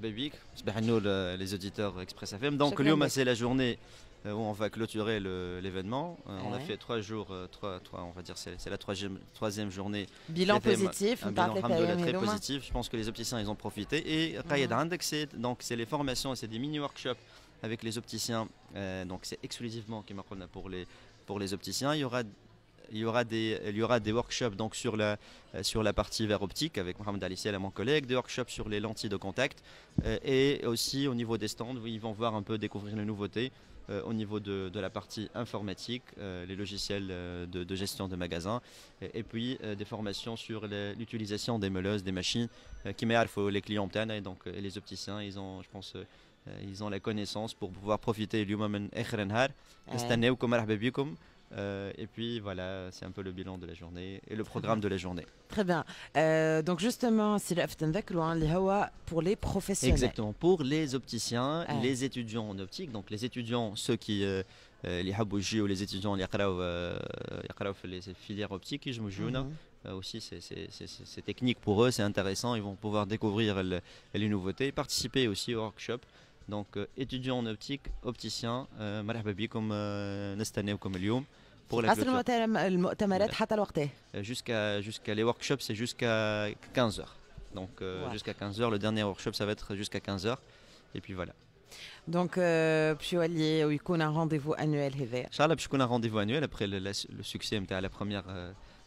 Bah, bah, bah, les auditeurs Express FM. Donc, c'est la journée euh, où on va clôturer l'événement. Euh, on a fait trois jours, euh, trois, on va dire, c'est la troisième, troisième journée. Bilan positif, bilan très positif. Je pense que les opticiens, ils ont profité. Et Kayed index donc c'est les formations, c'est des mini workshops avec les opticiens. donc, c'est exclusivement pour les pour les opticiens. Il y aura il y aura des, il y aura des workshops donc sur, la, euh, sur la partie verre optique avec Mohamed Alissiel et mon collègue, des workshops sur les lentilles de contact euh, et aussi au niveau des stands, où ils vont voir un peu découvrir les nouveautés euh, au niveau de, de, la partie informatique, les logiciels de, gestion de magasins et, puis des formations sur l'utilisation des meuleuses, des machines qui faut les clients et donc les opticiens, ils ont je pense ils ont la connaissance pour pouvoir profiter du moment Echrenhar. Euh, et puis voilà, c'est un peu le bilan de la journée et le programme de la journée. Très bien. Euh, donc justement, c'est pour les professionnels. Exactement, pour les opticiens, ah. les étudiants en optique, donc les étudiants, ceux qui... Euh, les habouji ou les étudiants les les filières optiques je me mhm. aussi c'est technique pour eux c'est intéressant ils vont pouvoir découvrir les, les nouveautés participer aussi au workshop donc étudiants euh, étudiant en optique, opticien. Euh, euh pour la clôture. Euh, jusqu'à les workshops, c'est jusqu'à 15h. Donc jusqu'à 15h, le dernier workshop, ça va être jusqu'à 15h. Et puis voilà. Donc, puis il y a un rendez-vous annuel. Inch'Allah, puis un rendez-vous annuel après le, succès de la première.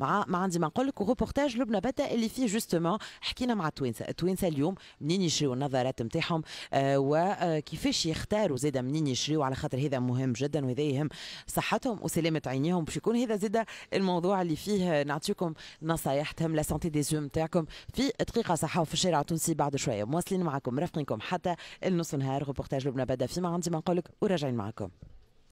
مع ما عندي ما نقول لك وروبورتاج لبنى بدا اللي فيه جوستومون حكينا مع التوانسه التوانسه اليوم منين يشريوا النظارات نتاعهم آه، وكيفاش آه، يختاروا زاده منين يشريوا على خاطر هذا مهم جدا وهذا يهم صحتهم وسلامه عينيهم باش يكون هذا زاده الموضوع اللي فيه آه، نعطيكم نصايحتهم لا سونتي دي زوم نتاعكم في دقيقه صحه وفي الشارع التونسي بعد شويه مواصلين معكم مرافقينكم حتى النص نهار روبورتاج لبنى بدا فيما عندي ما نقول لك وراجعين معكم